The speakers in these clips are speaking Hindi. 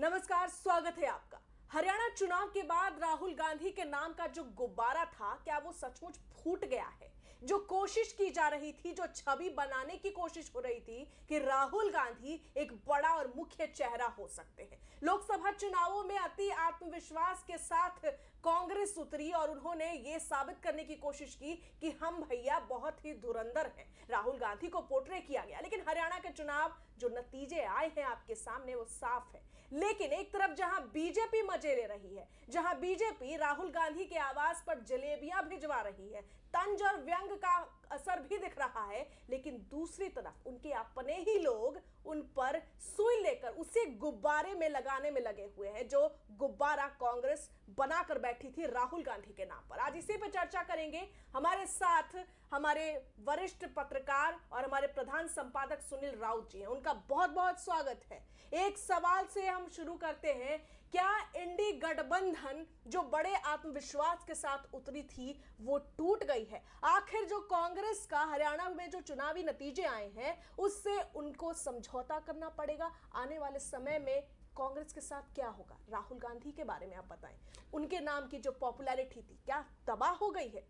नमस्कार स्वागत है आपका हरियाणा चुनाव के बाद राहुल गांधी के नाम का जो गुब्बारा था क्या वो सचमुच फूट गया है जो कोशिश की जा रही थी जो छवि बनाने की कोशिश हो रही थी कि राहुल गांधी एक बड़ा और मुख्य चेहरा हो सकते हैं लोकसभा चुनावों में अति आत्मविश्वास के साथ कांग्रेस उतरी और उन्होंने ये साबित करने की कोशिश की कि हम भैया बहुत ही धुरंधर हैं राहुल गांधी को पोर्ट्रे किया गया लेकिन हरियाणा के चुनाव जो नतीजे आए हैं आपके सामने वो साफ है लेकिन एक तरफ जहां बीजेपी मजे ले रही है जहां बीजेपी राहुल गांधी के आवास पर जलेबियां भिजवा रही है तंज और व्यंग का असर भी दिख रहा है लेकिन दूसरी तरफ उनके अपने ही लोग उन पर सुई लेकर उसे गुब्बारे में लगाने में लगे हुए हैं जो गुब्बारा कांग्रेस बनाकर बैठी थी राहुल गांधी के नाम पर आज इसी पर चर्चा करेंगे हमारे साथ हमारे वरिष्ठ पत्रकार और हमारे प्रधान संपादक सुनील राउत जी हैं उनका बहुत बहुत स्वागत है एक सवाल से हम शुरू करते हैं क्या इंडी गठबंधन जो बड़े आत्मविश्वास के साथ उतरी थी वो टूट गई है आखिर जो कांग्रेस का हरियाणा में जो चुनावी नतीजे आए हैं उससे उनको समझौता करना पड़ेगा आने वाले समय में कांग्रेस के साथ क्या होगा राहुल गांधी के बारे में आप बताएं उनके नाम की जो पॉपुलैरिटी थी क्या तबाह हो गई है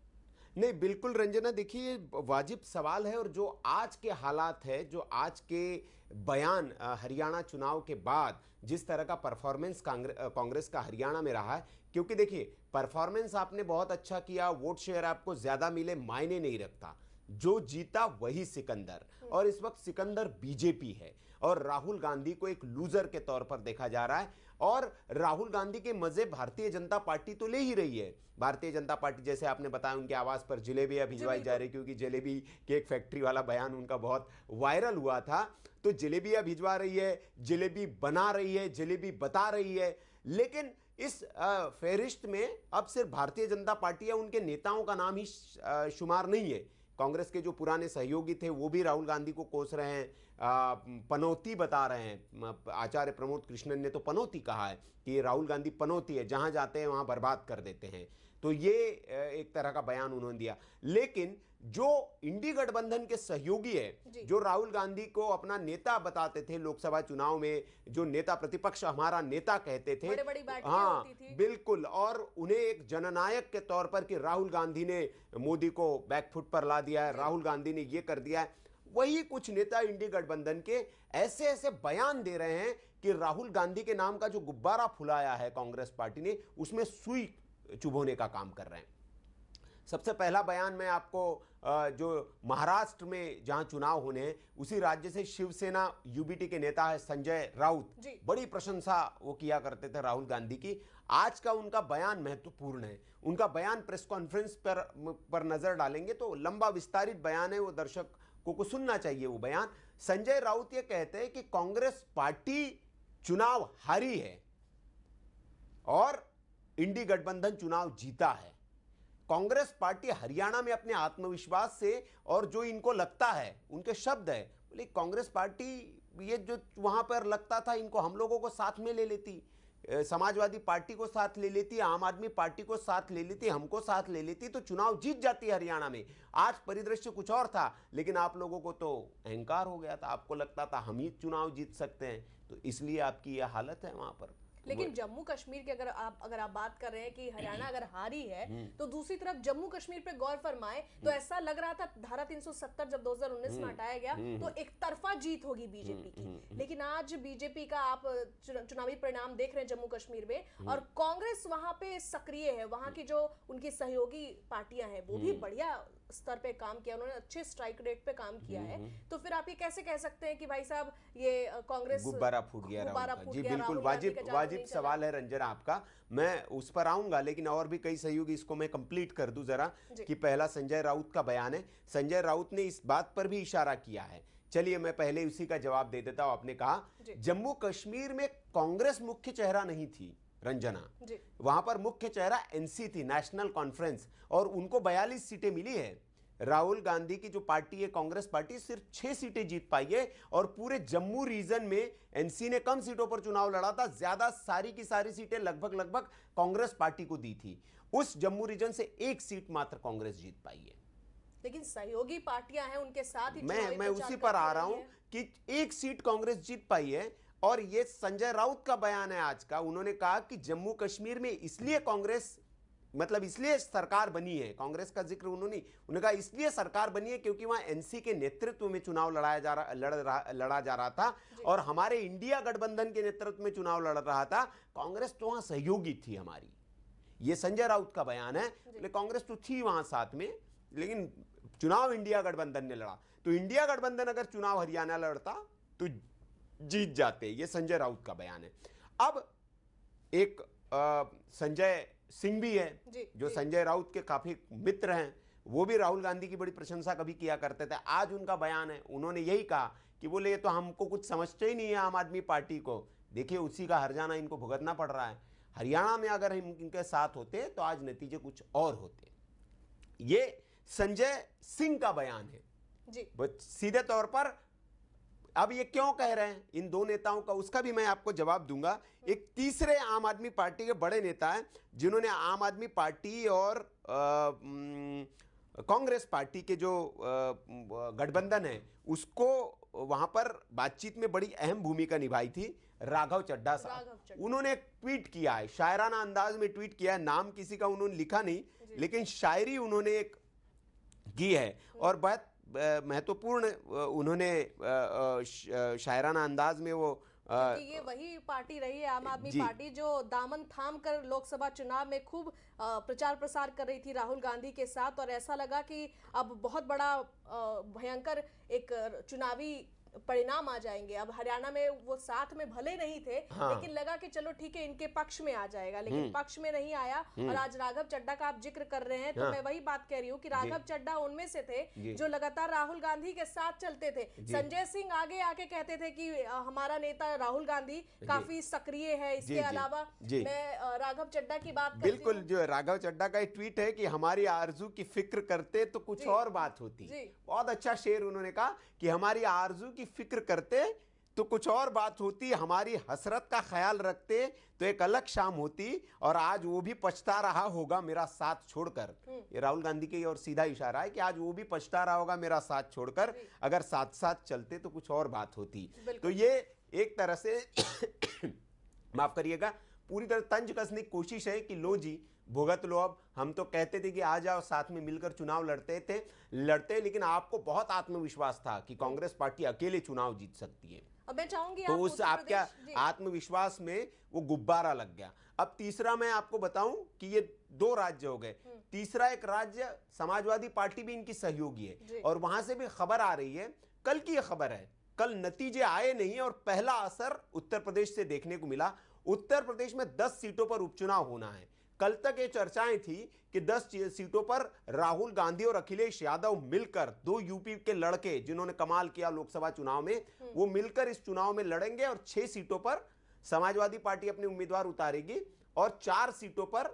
नहीं बिल्कुल रंजना देखिए वाजिब सवाल है और जो आज के हालात है जो आज के बयान हरियाणा चुनाव के बाद जिस तरह का परफॉर्मेंस कांग्रेस का हरियाणा में रहा है क्योंकि देखिए परफॉर्मेंस आपने बहुत अच्छा किया वोट शेयर आपको ज़्यादा मिले मायने नहीं रखता जो जीता वही सिकंदर हम्म। और इस वक्त सिकंदर बीजेपी है और राहुल गांधी को एक लूजर के तौर पर देखा जा रहा है और राहुल गांधी के मजे भारतीय जनता पार्टी तो ले ही रही है भारतीय जनता पार्टी जैसे आपने बताया उनके आवास पर जलेबियाँ भिजवाई जा रही क्योंकि जलेबी के एक फैक्ट्री वाला बयान उनका बहुत वायरल हुआ था तो जलेबियाँ भिजवा रही है जलेबी बना रही है जलेबी बता रही है लेकिन इस फहरिस्त में अब सिर्फ भारतीय जनता पार्टी या उनके नेताओं का नाम ही शुमार नहीं है कांग्रेस के जो पुराने सहयोगी थे वो भी राहुल गांधी को कोस रहे हैं पनौती बता रहे हैं आचार्य प्रमोद कृष्णन ने तो पनौती कहा है कि राहुल गांधी पनौती है जहां जाते हैं वहां बर्बाद कर देते हैं तो ये एक तरह का बयान उन्होंने दिया लेकिन जो इंडी गठबंधन के सहयोगी है जो राहुल गांधी को अपना नेता बताते थे लोकसभा चुनाव में जो नेता प्रतिपक्ष हमारा नेता कहते थे बड़े हाँ बिल्कुल और उन्हें एक जननायक के तौर पर कि राहुल गांधी ने मोदी को बैकफुट पर ला दिया है राहुल गांधी ने ये कर दिया है वही कुछ नेता इंडी गठबंधन के ऐसे ऐसे बयान दे रहे हैं कि राहुल गांधी के नाम का जो गुब्बारा फुलाया है कांग्रेस पार्टी ने उसमें सुई चुभोने का काम कर रहे हैं सबसे पहला बयान मैं आपको जो महाराष्ट्र में जहां चुनाव होने हैं उसी राज्य से शिवसेना यूबीटी के नेता है संजय राउत बड़ी प्रशंसा वो किया करते थे राहुल गांधी की आज का उनका बयान महत्वपूर्ण है उनका बयान प्रेस कॉन्फ्रेंस पर पर नजर डालेंगे तो लंबा विस्तारित बयान है वो दर्शक को को सुनना चाहिए वो बयान संजय राउत ये कहते हैं कि कांग्रेस पार्टी चुनाव हारी है और इंडी गठबंधन चुनाव जीता है कांग्रेस पार्टी हरियाणा में अपने आत्मविश्वास से और जो इनको लगता है उनके शब्द है बोले कांग्रेस पार्टी ये जो वहाँ पर लगता था इनको हम लोगों को साथ में ले लेती समाजवादी पार्टी को साथ ले लेती आम आदमी पार्टी को साथ ले लेती हमको साथ ले लेती तो चुनाव जीत जाती हरियाणा में आज परिदृश्य कुछ और था लेकिन आप लोगों को तो अहंकार हो गया था आपको लगता था हम ही चुनाव जीत सकते हैं तो इसलिए आपकी यह हालत है वहाँ पर लेकिन जम्मू कश्मीर की अगर आप अगर आप बात कर रहे हैं कि हरियाणा अगर हारी है हम्म। तो दूसरी तरफ जम्मू कश्मीर पे गौर फरमाए तो हम्म। ऐसा लग रहा था धारा 370 जब 2019 में हम्म। हटाया गया तो एक तरफा जीत होगी बीजेपी की लेकिन आज बीजेपी का आप चुनावी परिणाम देख रहे हैं जम्मू कश्मीर में और कांग्रेस वहां पे सक्रिय है वहां की जो उनकी सहयोगी पार्टियां हैं वो भी बढ़िया स्तर पे काम किया उन्होंने अच्छे स्ट्राइक रेट पे काम किया हम्म, है हम्म। तो फिर आप ये कैसे कह सकते हैं कि भाई साहब ये कांग्रेस गुब्बारा फूट गया जी बिल्कुल वाजिब वाजिब सवाल है रंजन आपका मैं उस पर आऊंगा लेकिन और भी कई सहयोगी इसको मैं कंप्लीट कर दू जरा कि पहला संजय राउत का बयान है संजय राउत ने इस बात पर भी इशारा किया है चलिए मैं पहले उसी का जवाब दे देता हूं आपने कहा जम्मू कश्मीर में कांग्रेस मुख्य चेहरा नहीं थी रंजना वहां पर मुख्य चेहरा एनसी थी नेशनल कॉन्फ्रेंस और उनको 42 सीटें मिली है राहुल गांधी की जो पार्टी है कांग्रेस पार्टी सिर्फ छह सीटें जीत पाई है और पूरे जम्मू रीजन में एनसी ने कम सीटों पर चुनाव लड़ा था ज्यादा सारी की सारी सीटें लगभग लगभग कांग्रेस पार्टी को दी थी उस जम्मू रीजन से एक सीट मात्र कांग्रेस जीत पाई है लेकिन सहयोगी पार्टियां हैं उनके साथ ही मैं मैं उसी पर आ रहा हूं कि एक सीट कांग्रेस जीत पाई है और ये संजय राउत का बयान है आज का उन्होंने कहा कि जम्मू कश्मीर में इसलिए कांग्रेस मतलब इसलिए सरकार बनी है कांग्रेस का जिक्र उन्होंने उन्होंने कहा इसलिए सरकार बनी है क्योंकि वहां एनसी के नेतृत्व में चुनाव लड़ाया जा रहा लड़ रहा लड़ा जा रहा था और हमारे इंडिया गठबंधन के नेतृत्व में चुनाव लड़ रहा था कांग्रेस तो वहां सहयोगी थी हमारी ये संजय राउत का बयान है बोले मतलब कांग्रेस तो थी वहां साथ में लेकिन चुनाव इंडिया गठबंधन ने लड़ा तो इंडिया गठबंधन अगर चुनाव हरियाणा लड़ता तो जीत जाते ये संजय राउत का बयान है अब एक संजय सिंह भी है जी, जो संजय राउत के काफी मित्र हैं वो भी राहुल गांधी की बड़ी प्रशंसा कभी किया करते थे आज उनका बयान है उन्होंने यही कहा कि बोले ये तो हमको कुछ समझते ही नहीं है आम आदमी पार्टी को देखिए उसी का हरजाना इनको भुगतना पड़ रहा है हरियाणा में अगर हम इनके साथ होते तो आज नतीजे कुछ और होते ये संजय सिंह का बयान है जी सीधे तौर पर अब ये क्यों कह रहे हैं इन दो नेताओं का उसका भी मैं आपको जवाब दूंगा एक तीसरे आम आदमी पार्टी के बड़े नेता हैं जिन्होंने आम आदमी पार्टी और कांग्रेस पार्टी के जो गठबंधन है उसको वहां पर बातचीत में बड़ी अहम भूमिका निभाई थी राघव चड्डा साहब उन्होंने ट्वीट किया है शायराना अंदाज में ट्वीट किया है नाम किसी का उन्होंने लिखा नहीं लेकिन शायरी उन्होंने एक की है और बहुत महत्वपूर्ण उन्होंने शायराना अंदाज में वो ये वही पार्टी रही है आम आदमी पार्टी जो दामन थाम कर लोकसभा चुनाव में खूब प्रचार प्रसार कर रही थी राहुल गांधी के साथ और ऐसा लगा कि अब बहुत बड़ा भयंकर एक चुनावी परिणाम आ जाएंगे अब हरियाणा में वो साथ में भले नहीं थे हाँ। लेकिन लगा कि चलो ठीक है इनके पक्ष में आ जाएगा लेकिन हम्म। पक्ष में नहीं आया हम्म। और आज राघव चड्डा का आप जिक्र कर रहे हैं तो हाँ। मैं वही बात कह रही हूँ कि राघव चड्डा उनमें से थे जो लगातार राहुल गांधी के साथ चलते थे संजय सिंह आगे आके कहते थे कि हमारा नेता राहुल गांधी काफी सक्रिय है इसके अलावा मैं राघव चड्डा की बात बिल्कुल जो राघव चड्डा का एक ट्वीट है की हमारी आरजू की फिक्र करते तो कुछ और बात होती बहुत अच्छा शेर उन्होंने कहा कि हमारी आरजू की फिक्र करते तो कुछ और बात होती हमारी हसरत का ख्याल रखते तो एक अलग शाम होती और आज वो भी पछता रहा होगा मेरा साथ छोड़कर हम्म। ये राहुल गांधी के और सीधा इशारा है कि आज वो भी पछता रहा होगा मेरा साथ छोड़कर अगर साथ साथ चलते तो कुछ और बात होती तो ये एक तरह से माफ करिएगा पूरी तरह तंज कसने की कोशिश है कि लो जी भुगत लो अब हम तो कहते थे कि आ जाओ साथ में मिलकर चुनाव लड़ते थे लड़ते लेकिन आपको बहुत आत्मविश्वास था कि कांग्रेस पार्टी अकेले चुनाव जीत सकती है अब मैं चाहूंगी तो आप उस आपका आत्मविश्वास में वो गुब्बारा लग गया अब तीसरा मैं आपको बताऊं कि ये दो राज्य हो गए हम्म। तीसरा एक राज्य समाजवादी पार्टी भी इनकी सहयोगी है और वहां से भी खबर आ रही है कल की ये खबर है कल नतीजे आए नहीं और पहला असर उत्तर प्रदेश से देखने को मिला उत्तर प्रदेश में 10 सीटों पर उपचुनाव होना है कल तक ये चर्चाएं थी कि 10 सीटों पर राहुल गांधी और अखिलेश यादव मिलकर दो यूपी के लड़के जिन्होंने कमाल किया लोकसभा चुनाव में हम्म। वो मिलकर इस चुनाव में लड़ेंगे और छह सीटों पर समाजवादी पार्टी अपने उम्मीदवार उतारेगी और चार सीटों पर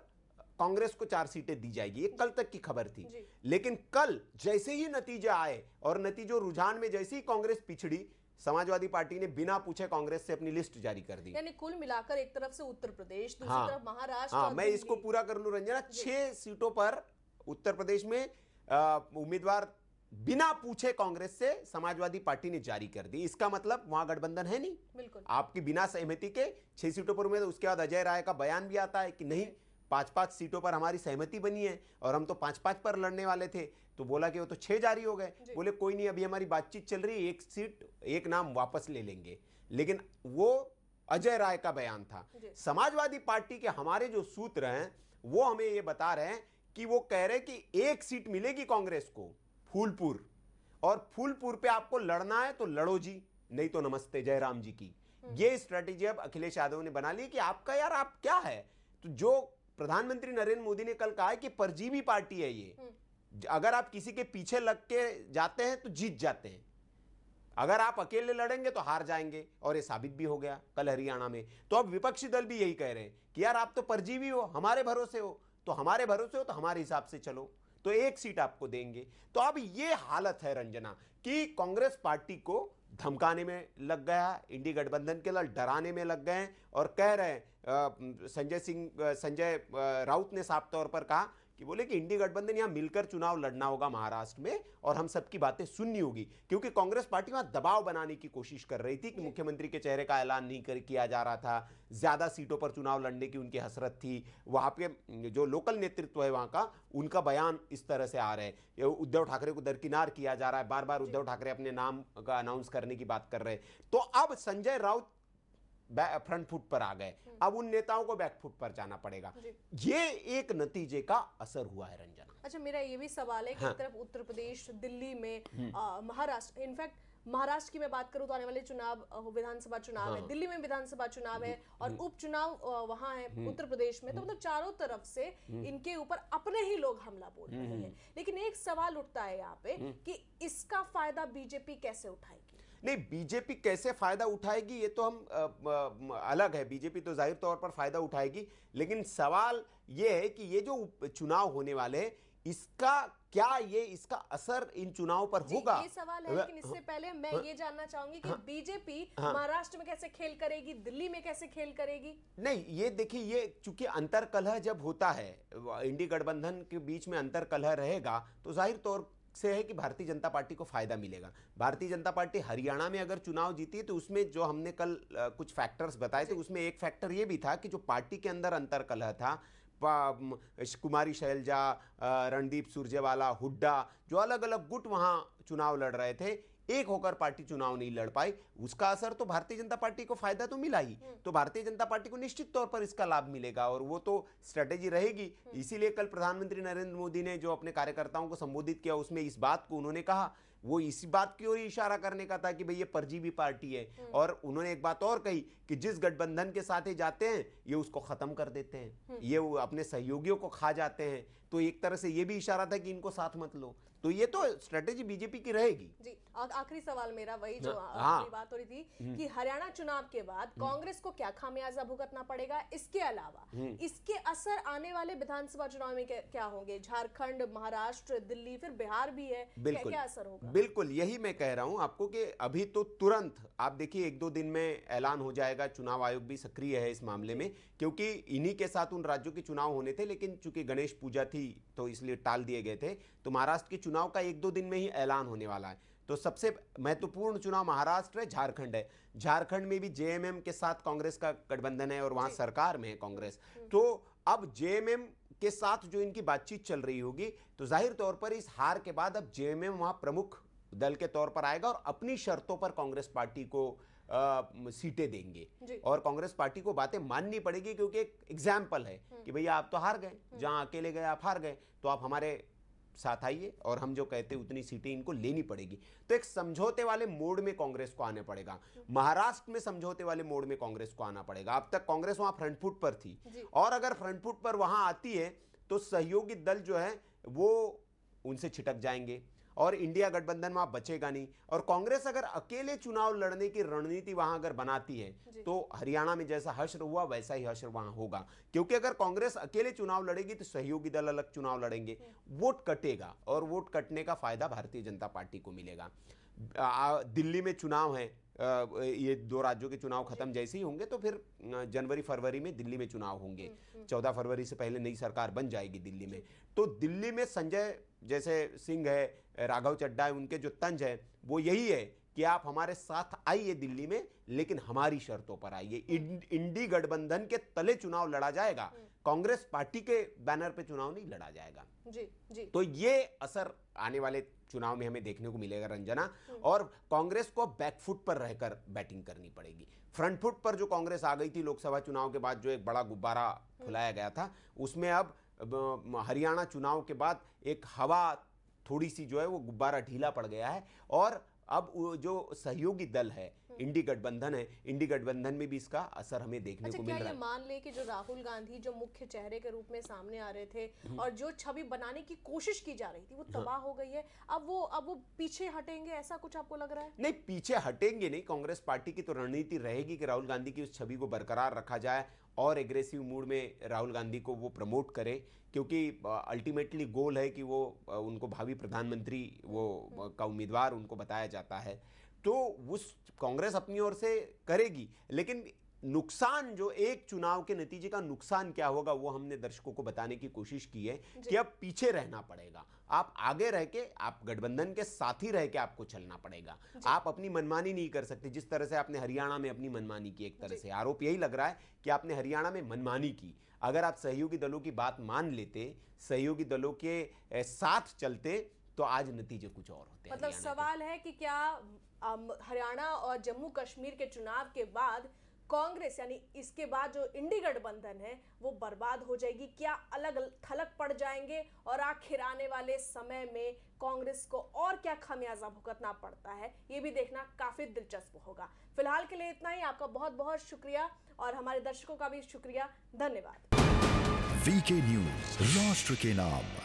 कांग्रेस को चार सीटें दी जाएगी ये कल तक की खबर थी लेकिन कल जैसे ही नतीजे आए और नतीजों रुझान में जैसे ही कांग्रेस पिछड़ी समाजवादी पार्टी ने बिना पूछे कांग्रेस से अपनी लिस्ट जारी कर दी यानी कुल मिलाकर एक तरफ से उत्तर प्रदेश दूसरी हाँ, तरफ महाराष्ट्र हाँ, मैं इसको पूरा कर लू रंजना छह सीटों पर उत्तर प्रदेश में उम्मीदवार बिना पूछे कांग्रेस से समाजवादी पार्टी ने जारी कर दी इसका मतलब वहां गठबंधन है नहीं बिल्कुल आपकी बिना सहमति के छह सीटों पर उम्मीदवार उसके बाद अजय राय का बयान भी आता है कि नहीं पाँच पाँच सीटों पर हमारी सहमति बनी है और हम तो पाँच पाँच पर लड़ने वाले थे तो बोला कि वो तो छः जारी हो गए बोले कोई नहीं अभी हमारी बातचीत चल रही है एक सीट एक नाम वापस ले लेंगे लेकिन वो अजय राय का बयान था समाजवादी पार्टी के हमारे जो सूत्र हैं वो हमें ये बता रहे हैं कि वो कह रहे हैं कि एक सीट मिलेगी कांग्रेस को फूलपुर और फूलपुर पे आपको लड़ना है तो लड़ो जी नहीं तो नमस्ते जयराम जी की हम्म। ये स्ट्रेटेजी अब अखिलेश यादव ने बना ली कि आपका यार आप क्या है तो जो प्रधानमंत्री नरेंद्र मोदी ने कल कहा है कि परजीवी पार्टी है ये हम्म। अगर आप किसी के पीछे लग के जाते हैं तो जीत जाते हैं अगर आप अकेले लड़ेंगे तो हार जाएंगे और ये साबित भी हो गया कल हरियाणा में तो अब विपक्षी दल भी यही कह रहे हैं कि यार आप तो परजीवी हो हमारे भरोसे हो तो हमारे भरोसे हो तो हमारे हिसाब से चलो तो एक सीट आपको देंगे तो अब ये हालत है रंजना कि कांग्रेस पार्टी को धमकाने में लग गया इंडी गठबंधन के लड़ डराने में लग गए और कह रहे संजय सिंह संजय राउत ने साफ तौर पर कहा कि बोले कि इंडी गठबंधन यहाँ मिलकर चुनाव लड़ना होगा महाराष्ट्र में और हम सबकी बातें सुननी होगी क्योंकि कांग्रेस पार्टी वहाँ दबाव बनाने की कोशिश कर रही थी कि मुख्यमंत्री के चेहरे का ऐलान नहीं कर किया जा रहा था ज़्यादा सीटों पर चुनाव लड़ने की उनकी हसरत थी वहाँ पे जो लोकल नेतृत्व है वहाँ का उनका बयान इस तरह से आ रहे हैं उद्धव ठाकरे को दरकिनार किया जा रहा है बार बार उद्धव ठाकरे अपने नाम का अनाउंस करने की बात कर रहे हैं तो अब संजय राउत फ्रंट फुट पर आ गए हम्म। अब उन नेताओं को बैक फुट पर जाना पड़ेगा ये एक नतीजे का असर हुआ है रंजना अच्छा मेरा ये भी सवाल है कि हाँ। तरफ उत्तर प्रदेश दिल्ली में हम्म। महाराष्ट्र इनफैक्ट महाराष्ट्र की मैं बात करूं तो आने वाले चुनाव विधानसभा चुनाव हाँ। है दिल्ली में विधानसभा चुनाव है हम्म। और उपचुनाव वहां है उत्तर प्रदेश में तो मतलब चारों तरफ से इनके ऊपर अपने ही लोग हमला बोल रहे हैं लेकिन एक सवाल उठता है यहाँ पे कि इसका फायदा बीजेपी कैसे उठाए नहीं बीजेपी कैसे फायदा उठाएगी ये तो हम आ, आ, अलग है बीजेपी तो जाहिर तौर पर फायदा उठाएगी लेकिन सवाल ये है कि ये जो चुनाव होने वाले हैं इसका क्या ये इसका असर इन चुनाव पर होगा ये सवाल है लेकिन इससे हाँ। पहले मैं ये जानना चाहूंगी कि बीजेपी हाँ। हाँ। महाराष्ट्र में कैसे खेल करेगी दिल्ली में कैसे खेल करेगी नहीं ये देखिए ये चूंकि अंतर कलह जब होता है इंडी गठबंधन के बीच में अंतर कलह रहेगा तो जाहिर तौर से है कि भारतीय जनता पार्टी को फायदा मिलेगा भारतीय जनता पार्टी हरियाणा में अगर चुनाव जीती है तो उसमें जो हमने कल आ, कुछ फैक्टर्स बताए थे उसमें एक फैक्टर ये भी था कि जो पार्टी के अंदर अंतर कलह था कुमारी शैलजा रणदीप सुरजेवाला हुड्डा जो अलग अलग गुट वहाँ चुनाव लड़ रहे थे एक होकर पार्टी चुनाव नहीं लड़ पाई उसका असर तो भारतीय जनता पार्टी को फायदा तो मिला ही हम्म। तो भारतीय जनता पार्टी को निश्चित तौर पर इसका लाभ मिलेगा और वो तो स्ट्रेटेजी रहेगी हम्म। इसीलिए कल प्रधानमंत्री नरेंद्र मोदी ने जो अपने कार्यकर्ताओं को संबोधित किया उसमें इस बात को उन्होंने कहा वो इसी बात की ओर इशारा करने का था कि भाई ये परजीवी पार्टी है हम्म। और उन्होंने एक बात और कही कि जिस गठबंधन के साथ ही जाते हैं ये उसको खत्म कर देते हैं ये अपने सहयोगियों को खा जाते हैं तो एक तरह से ये भी इशारा था कि इनको साथ मत लो तो ये तो स्ट्रेटेजी बीजेपी की रहेगी जी आखिरी सवाल मेरा वही जो हाँ, हाँ। बात हो रही थी हम्म। कि हरियाणा चुनाव के बाद हम्म। कांग्रेस को क्या खामियाजा भुगतना पड़ेगा इसके अलावा हम्म। इसके असर आने वाले विधानसभा चुनाव में क्या होंगे झारखंड महाराष्ट्र दिल्ली फिर बिहार भी है बिल्कुल क्या असर होगा बिल्कुल यही मैं कह रहा हूँ आपको कि अभी तो तुरंत आप देखिए एक दो दिन में ऐलान हो जाएगा चुनाव आयोग भी सक्रिय है इस मामले में क्योंकि इन्हीं के साथ उन राज्यों के चुनाव होने थे लेकिन चूंकि गणेश पूजा थी जल्दी तो इसलिए टाल दिए गए थे तो महाराष्ट्र के चुनाव का एक दो दिन में ही ऐलान होने वाला है तो सबसे महत्वपूर्ण चुनाव महाराष्ट्र है झारखंड है झारखंड में भी जेएमएम के साथ कांग्रेस का गठबंधन है और वहां सरकार में है कांग्रेस हम्म। तो अब जेएमएम के साथ जो इनकी बातचीत चल रही होगी तो जाहिर तौर पर इस हार के बाद अब जेएमएम वहां प्रमुख दल के तौर पर आएगा और अपनी शर्तों पर कांग्रेस पार्टी को सीटें देंगे और कांग्रेस पार्टी को बातें माननी पड़ेगी क्योंकि एक एग्जाम्पल है हम्म। कि भैया आप तो हार गए हम्म। जहां अकेले गए आप हार गए तो आप हमारे साथ आइए और हम जो कहते हैं उतनी सीटें इनको लेनी पड़ेगी तो एक समझौते वाले मोड में कांग्रेस को आने पड़ेगा हम्म। महाराष्ट्र में समझौते वाले मोड में कांग्रेस को आना पड़ेगा अब तक कांग्रेस वहां फ्रंट फुट पर थी और अगर फ्रंट फुट पर वहां आती है तो सहयोगी दल जो है वो उनसे छिटक जाएंगे और इंडिया गठबंधन वहां बचेगा नहीं और कांग्रेस अगर अकेले चुनाव लड़ने की रणनीति वहां अगर बनाती है तो हरियाणा में जैसा हश्र हुआ वैसा ही हश्र वहां होगा क्योंकि अगर कांग्रेस अकेले चुनाव लड़ेगी तो सहयोगी दल अलग चुनाव लड़ेंगे वोट कटेगा और वोट कटने का फायदा भारतीय जनता पार्टी को मिलेगा दिल्ली में चुनाव है ये दो राज्यों के चुनाव खत्म जैसे ही होंगे तो फिर जनवरी फरवरी में दिल्ली में चुनाव होंगे हम्म, हम्म। चौदह फरवरी से पहले नई सरकार बन जाएगी दिल्ली में तो दिल्ली में संजय जैसे सिंह है राघव चड्डा है उनके जो तंज है वो यही है कि आप हमारे साथ आइए दिल्ली में लेकिन हमारी शर्तों पर आइए इंडी गठबंधन के तले चुनाव लड़ा जाएगा हम्म। कांग्रेस पार्टी के बैनर पे चुनाव नहीं लड़ा जाएगा जी जी तो ये असर आने वाले चुनाव में हमें देखने को मिलेगा रंजना हम्म। और कांग्रेस को बैकफुट पर रहकर बैटिंग करनी पड़ेगी फ्रंट फुट पर जो कांग्रेस आ गई थी लोकसभा चुनाव के बाद जो एक बड़ा गुब्बारा हम्म। फुलाया गया था उसमें अब हरियाणा चुनाव के बाद एक हवा थोड़ी सी जो है वो गुब्बारा ढीला पड़ गया है और अब जो सहयोगी दल है हम्म। इंडी गठबंधन है इंडी गठबंधन में भी इसका असर हमें देखने अच्छा, को मिल रहा है मान ले कि जो राहुल गांधी जो मुख्य चेहरे के रूप में सामने आ रहे थे हम्म। और जो छवि बनाने की कोशिश की जा रही थी वो तबाह हो गई है अब वो अब वो पीछे हटेंगे ऐसा कुछ आपको लग रहा है नहीं पीछे हटेंगे नहीं कांग्रेस पार्टी की तो रणनीति रहेगी कि राहुल गांधी की उस छवि को बरकरार रखा जाए और एग्रेसिव मूड में राहुल गांधी को वो प्रमोट करें क्योंकि अल्टीमेटली गोल है कि वो उनको भावी प्रधानमंत्री वो हम्म। का उम्मीदवार उनको बताया जाता है तो उस कांग्रेस अपनी ओर से करेगी लेकिन नुकसान जो एक चुनाव के नतीजे का नुकसान क्या होगा वो हमने दर्शकों को बताने की कोशिश की है कि अब पीछे रहना पड़ेगा आप आगे रह के आप गठबंधन के साथ ही रह के आपको चलना पड़ेगा आप अपनी मनमानी नहीं कर सकते जिस तरह से आपने हरियाणा में अपनी मनमानी की एक तरह से आरोप यही लग रहा है कि आपने हरियाणा में मनमानी की अगर आप सहयोगी दलों की बात मान लेते सहयोगी दलों के साथ चलते तो आज नतीजे कुछ और होते मतलब सवाल है कि क्या हरियाणा और जम्मू कश्मीर के चुनाव के बाद कांग्रेस यानी इसके बाद जो इंडी गठबंधन है वो बर्बाद हो जाएगी क्या अलग थलग पड़ जाएंगे और आखिर आने वाले समय में कांग्रेस को और क्या खामियाजा भुगतना पड़ता है ये भी देखना काफ़ी दिलचस्प होगा फिलहाल के लिए इतना ही आपका बहुत बहुत शुक्रिया और हमारे दर्शकों का भी शुक्रिया धन्यवाद वीके न्यूज राष्ट्र के नाम